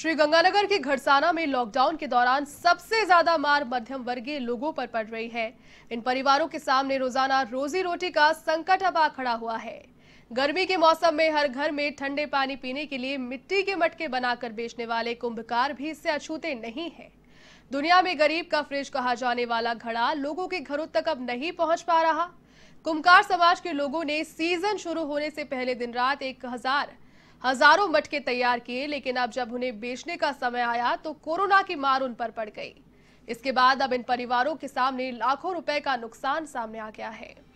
श्रीगंगानगर के घरसाना में लॉकडाउन के दौरान सबसे ज्यादा मार मध्यम वर्गीय लोगों पर पड़ रही है इन परिवारों के सामने रोजाना रोजी रोटी का संकट अब आ खड़ा हुआ है गर्मी के मौसम में हर घर में ठंडे पानी पीने के लिए मिट्टी के मटके बनाकर बेचने वाले कुंभकार भी इससे अछूते नहीं है दुनिया में गरीब का फ्रिज कहा जाने वाला घड़ा लोगों के घरों तक अब नहीं पहुंच पा रहा कुंभकार समाज के लोगों ने सीजन शुरू होने से पहले दिन रात एक हजार हजारों मटके तैयार किए लेकिन अब जब उन्हें बेचने का समय आया तो कोरोना की मार उन पर पड़ गई इसके बाद अब इन परिवारों के सामने लाखों रुपए का नुकसान सामने आ गया है